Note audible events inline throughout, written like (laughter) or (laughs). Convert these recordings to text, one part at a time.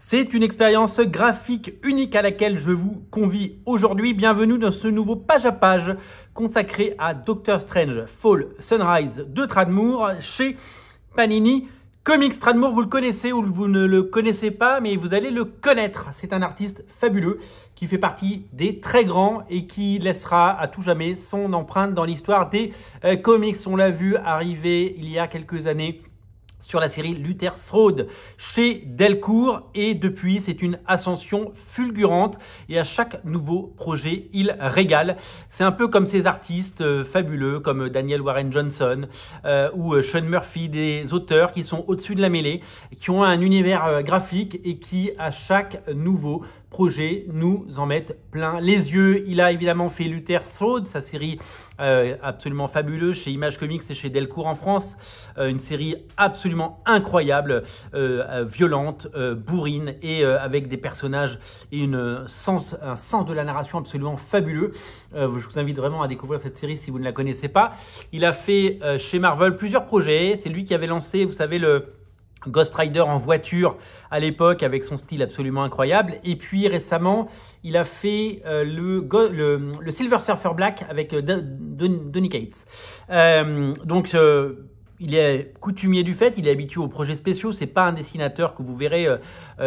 C'est une expérience graphique unique à laquelle je vous convie aujourd'hui. Bienvenue dans ce nouveau page à page consacré à Doctor Strange Fall Sunrise de Tradmoor chez Panini Comics. Tradmoor, vous le connaissez ou vous ne le connaissez pas, mais vous allez le connaître. C'est un artiste fabuleux qui fait partie des très grands et qui laissera à tout jamais son empreinte dans l'histoire des euh, comics. On l'a vu arriver il y a quelques années sur la série Luther Fraude chez Delcourt et depuis c'est une ascension fulgurante et à chaque nouveau projet il régale. C'est un peu comme ces artistes euh, fabuleux comme Daniel Warren Johnson euh, ou euh, Sean Murphy, des auteurs qui sont au-dessus de la mêlée, qui ont un univers graphique et qui à chaque nouveau projet nous en mettre plein les yeux. Il a évidemment fait Luther Throde, sa série euh, absolument fabuleuse chez Image Comics et chez Delcourt en France. Euh, une série absolument incroyable, euh, violente, bourrine et avec des personnages et une sens, un sens de la narration absolument fabuleux. je vous invite vraiment à découvrir cette série si vous ne la connaissez pas. Il a fait chez Marvel plusieurs projets. C'est lui qui avait lancé, vous savez, le Ghost Rider en voiture à l'époque avec son style absolument incroyable. Et puis récemment, il a fait euh, le, le, Silver Surfer Black avec euh, Donny Cates. Euh, donc il est coutumier du fait, il est habitué aux projets spéciaux, c'est pas un dessinateur que vous verrez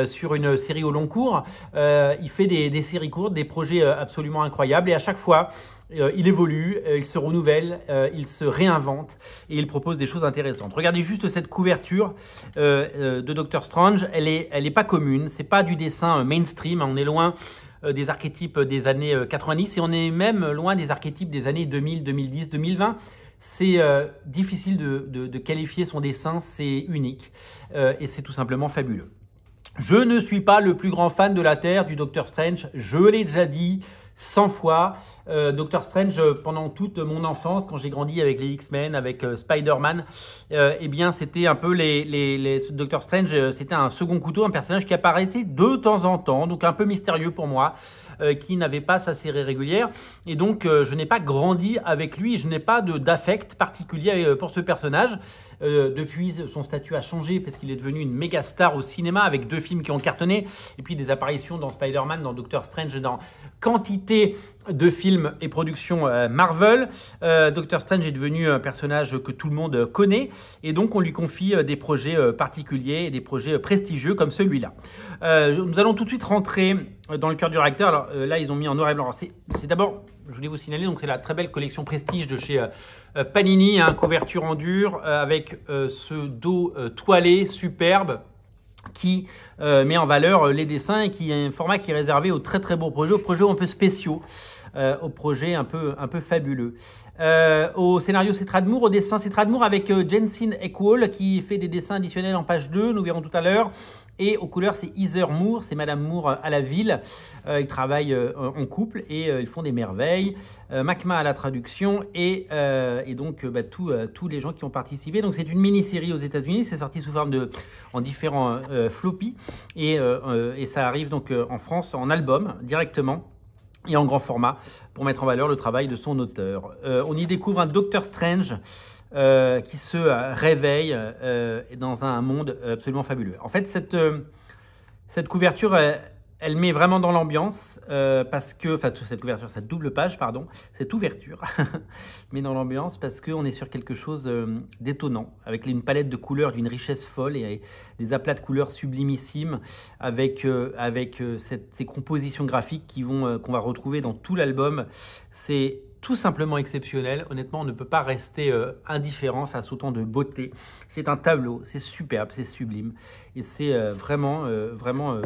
sur une série au long cours. il fait des, des, séries courtes, des projets absolument incroyables et à chaque fois, euh, il évolue, euh, il se renouvelle, euh, il se réinvente et il propose des choses intéressantes. Regardez juste cette couverture de Doctor Strange, elle n'est elle pas commune, c'est pas du dessin mainstream, hein. on est loin des archétypes des années 90 et on est même loin des archétypes des années 2000, 2010, 2020. C'est difficile de, de, qualifier son dessin, c'est unique et c'est tout simplement fabuleux. Je ne suis pas le plus grand fan de la Terre du Docteur Strange, je l'ai déjà dit, 100 fois. Euh, Doctor Strange, euh, pendant toute mon enfance, quand j'ai grandi avec les X-Men, avec euh, Spider-Man, euh, eh bien, c'était un peu les, les, les Doctor Strange, c'était un second couteau, un personnage qui apparaissait de temps en temps, donc un peu mystérieux pour moi. Euh, qui n'avait pas sa série régulière. Et donc, euh, je n'ai pas grandi avec lui, je n'ai pas d'affect particulier euh, pour ce personnage. depuis, son statut a changé parce qu'il est devenu une méga star au cinéma avec deux films qui ont cartonné et puis des apparitions dans Spider-Man, dans Doctor Strange, dans quantité de films et productions euh, Marvel. Euh, Doctor Strange est devenu un personnage que tout le monde connaît et donc on lui confie euh, des projets euh, particuliers et des projets prestigieux comme celui-là. nous allons tout de suite rentrer dans le cœur du réacteur. Alors là, ils ont mis en noir et blanc. C'est d'abord, je voulais vous signaler, donc c'est la très belle collection Prestige de chez Panini, hein, couverture en dur avec ce dos toilé superbe qui euh, met en valeur euh, les dessins et qui est un format qui est réservé aux très très beaux projets, aux projets un peu spéciaux, euh, aux projets un peu, un peu fabuleux. au scénario, c'est Au dessin, c'est avec Jensen Eckwall qui fait des dessins additionnels en page 2, nous verrons tout à l'heure. Et aux couleurs, c'est Iser Moore, c'est Madame Moore euh, à la ville. Euh, ils travaillent euh, en couple et ils font des merveilles. Macma à la traduction et, et donc bah, tous les gens qui ont participé. Donc c'est une mini-série aux États-Unis, c'est sorti sous forme de en différents floppies. et, et, ça arrive donc en France en album directement et en grand format pour mettre en valeur le travail de son auteur. on y découvre un Docteur Strange. Euh, qui se réveille euh, dans un monde absolument fabuleux. En fait, cette, euh, cette couverture, elle, met vraiment dans l'ambiance parce que, enfin, cette couverture, cette double page, pardon, cette ouverture (laughs) met dans l'ambiance parce qu'on est sur quelque chose d'étonnant, avec une palette de couleurs d'une richesse folle et, des aplats de couleurs sublimissimes, avec, avec ces compositions graphiques qu'on va retrouver dans tout l'album. C'est tout simplement exceptionnel. Honnêtement, on ne peut pas rester euh, indifférent face autant de beauté. C'est un tableau, c'est superbe, c'est sublime. Et c'est euh, vraiment, euh, vraiment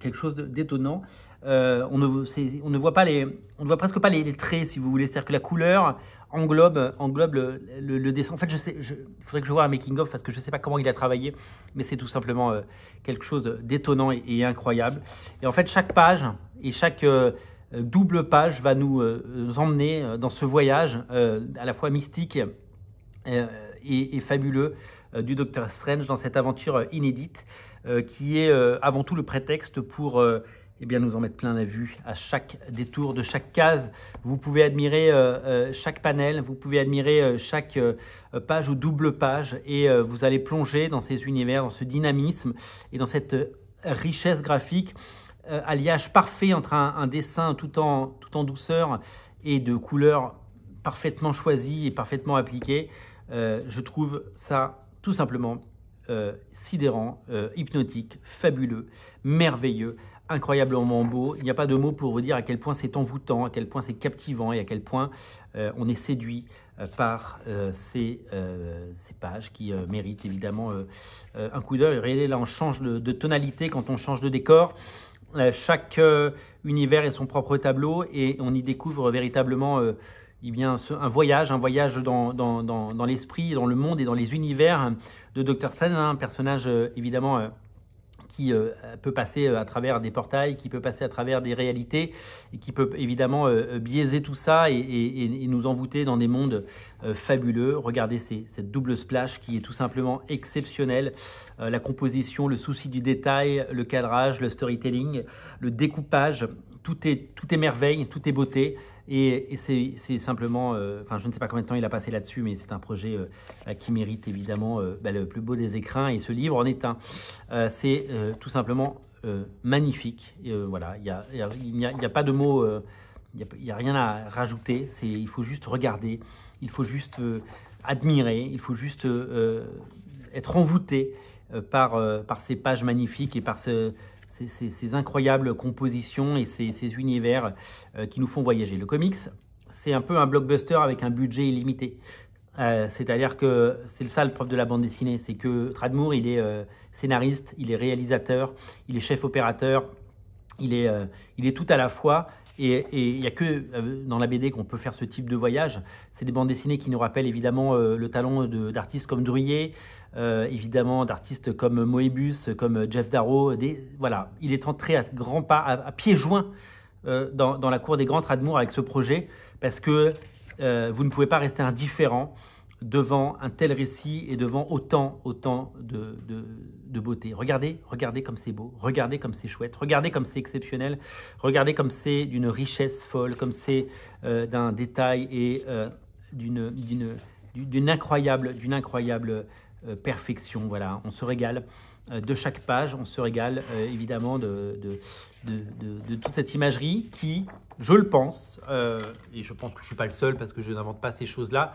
quelque chose d'étonnant. on, ne, on ne voit pas les, on ne voit presque pas les, traits, si vous voulez. C'est-à-dire que la couleur englobe, englobe le, dessin. En fait, je sais, je, il faudrait que je vois un making-of parce que je ne sais pas comment il a travaillé, mais c'est tout simplement quelque chose d'étonnant et, incroyable. Et en fait, chaque page et chaque euh, double page va nous, euh, emmener euh, dans ce voyage à la fois mystique et, fabuleux du Docteur Strange dans cette aventure inédite qui est avant tout le prétexte pour eh bien, nous en mettre plein la vue à chaque détour de chaque case. Vous pouvez admirer chaque panel, vous pouvez admirer chaque page ou double page et vous allez plonger dans ces univers, dans ce dynamisme et dans cette richesse graphique. Euh, alliage parfait entre un, dessin tout en, tout en douceur et de couleurs parfaitement choisies et parfaitement appliquées. Euh, je trouve ça tout simplement euh, sidérant, hypnotique, fabuleux, merveilleux, incroyablement beau. Il n'y a pas de mots pour vous dire à quel point c'est envoûtant, à quel point c'est captivant et à quel point on est séduit par ces, ces, pages qui méritent évidemment un coup d'œil. Regardez, là on change de tonalité quand on change de décor. Euh, chaque euh, univers est son propre tableau et on y découvre véritablement euh, eh bien, un voyage, un voyage dans, dans, dans l'esprit, dans le monde et dans les univers de Dr. Stan, hein, un personnage évidemment qui euh, peut passer euh, à travers des portails, qui peut passer à travers des réalités, et qui peut évidemment euh, biaiser tout ça et, nous envoûter dans des mondes fabuleux. Regardez cette double splash qui est tout simplement exceptionnelle. la composition, le souci du détail, le cadrage, le storytelling, le découpage, tout est, tout est merveille, tout est beauté. Et, c'est simplement, euh, enfin je ne sais pas combien de temps il a passé là-dessus, mais c'est un projet euh, bah, qui mérite évidemment euh, bah, le plus beau des écrins, et ce livre en est un. c'est tout simplement magnifique, voilà, il n'y a, a, pas de mots, il n'y a, rien à rajouter, il faut juste regarder, il faut juste admirer, il faut juste être envoûté par, par ces pages magnifiques et par ce ces, incroyables compositions et ces, univers euh, qui nous font voyager. Le comics, c'est un peu un blockbuster avec un budget illimité. Euh, c'est-à-dire que c'est ça le propre de la bande dessinée, c'est que Tradmour, il est euh, scénariste, il est réalisateur, il est chef opérateur, il est, il est tout à la fois. Et il n'y a que euh, dans la BD qu'on peut faire ce type de voyage. C'est des bandes dessinées qui nous rappellent évidemment euh, le talent d'artistes comme Druyer, euh, évidemment d'artistes comme Moebius, comme Jeff Darrow. voilà, il est entré à grands pas, à, pieds joints dans, la cour des grands trademours avec ce projet parce que vous ne pouvez pas rester indifférent devant un tel récit et devant autant, autant de, de, beauté. Regardez, regardez comme c'est beau, regardez comme c'est chouette, regardez comme c'est exceptionnel, regardez comme c'est d'une richesse folle, comme c'est euh, d'un détail et euh, d'une incroyable, d'une incroyable euh, perfection. Voilà, on se régale euh, de chaque page, on se régale évidemment de, de, toute cette imagerie qui, je le pense, et je pense que je ne suis pas le seul parce que je n'invente pas ces choses-là,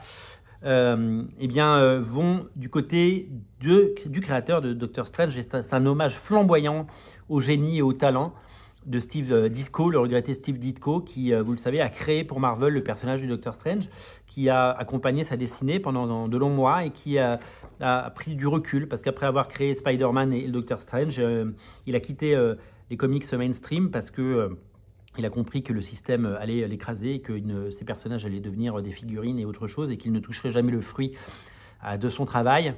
euh, eh bien, euh, vont du côté de, du créateur de Doctor Strange. C'est un hommage flamboyant au génie et au talent de Steve euh, Ditko, le regretté Steve Ditko, qui, euh, vous le savez, a créé pour Marvel le personnage du Doctor Strange, qui a accompagné sa dessinée pendant de longs mois et qui a, pris du recul, parce qu'après avoir créé Spider-Man et le Doctor Strange, il a quitté les comics mainstream parce que il a compris que le système allait l'écraser que ces personnages allaient devenir des figurines et autre chose et qu'il ne toucherait jamais le fruit euh, de son travail.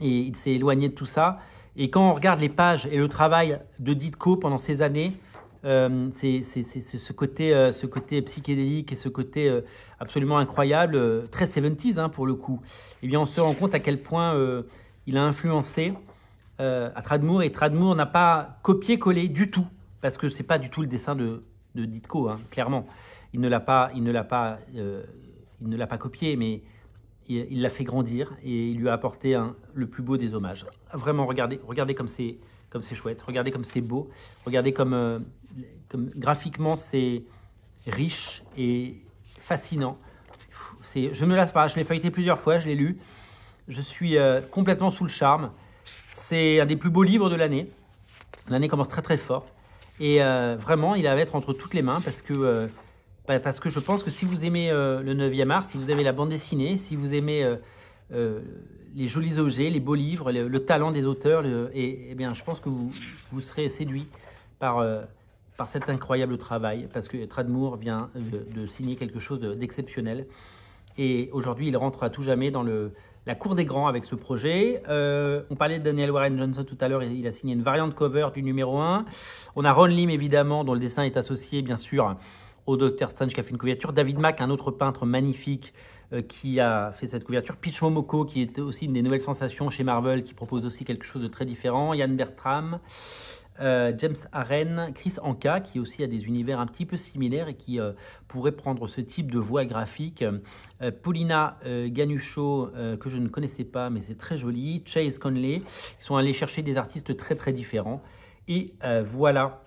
Et il s'est éloigné de tout ça. Et quand on regarde les pages et le travail de Ditko pendant ces années, euh, c'est ce côté, euh, ce côté psychédélique et ce côté absolument incroyable, très 70s hein, pour le coup. Et eh bien, on se rend compte à quel point il a influencé à Tradmour et Tradmour n'a pas copié-collé du tout parce que ce n'est pas du tout le dessin de de Ditko, hein, clairement. Il ne l'a pas, il ne l'a pas, euh, il ne l'a pas copié, mais il l'a fait grandir et il lui a apporté le plus beau des hommages. Vraiment, regardez, regardez comme c'est, comme c'est chouette, regardez comme c'est beau, regardez comme, euh, comme graphiquement c'est riche et fascinant. C'est, je me lasse pas, je l'ai feuilleté plusieurs fois, je l'ai lu, je suis euh, complètement sous le charme. C'est un des plus beaux livres de l'année. L'année commence très très fort. Et euh, vraiment, il va être entre toutes les mains parce que, euh, parce que je pense que si vous aimez euh, le 9e art, si vous aimez la bande dessinée, si vous aimez les jolis objets, les beaux livres, le, talent des auteurs, et, eh bien, je pense que vous, vous serez séduit par, par cet incroyable travail parce que Tradmour vient de signer quelque chose d'exceptionnel. Et aujourd'hui, il rentre à tout jamais dans le, la cour des grands avec ce projet. Euh, on parlait de Daniel Warren Johnson tout à l'heure, il a signé une variante cover du numéro 1. On a Ron Lim évidemment, dont le dessin est associé bien sûr au Dr Strange qui a fait une couverture. David Mack, un autre peintre magnifique euh, qui a fait cette couverture. Pitch Momoko, qui était aussi une des nouvelles sensations chez Marvel, qui propose aussi quelque chose de très différent. Yann Bertram. Euh, James Aren, Chris Anka, qui aussi a des univers un petit peu similaires et qui euh, pourrait prendre ce type de voix graphique. Euh, Paulina Ganucho, que je ne connaissais pas, mais c'est très joli. Chase Conley, ils sont allés chercher des artistes très très différents. Et voilà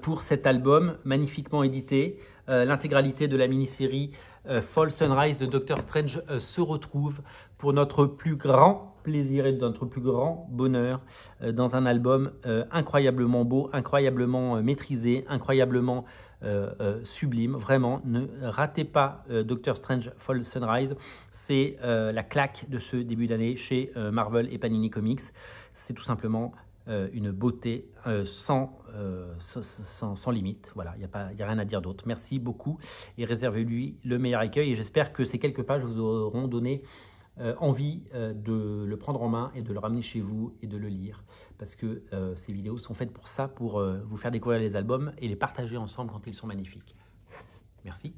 pour cet album magnifiquement édité. L'intégralité de la mini-série Fall Sunrise de Doctor Strange se retrouve pour notre plus grand plaisir et notre plus grand bonheur euh, dans un album euh, incroyablement beau, incroyablement euh, maîtrisé, incroyablement sublime. Vraiment, ne ratez pas Doctor Strange Fall Sunrise. C'est la claque de ce début d'année chez Marvel et Panini Comics. C'est tout simplement une beauté sans, sans, limite. Voilà, il n'y a, pas, a rien à dire d'autre. Merci beaucoup et réservez-lui le meilleur accueil. Et j'espère que ces quelques pages vous auront donné euh, envie euh, de le prendre en main et de le ramener chez vous et de le lire. Parce que euh, ces vidéos sont faites pour ça, pour vous faire découvrir les albums et les partager ensemble quand ils sont magnifiques. Merci.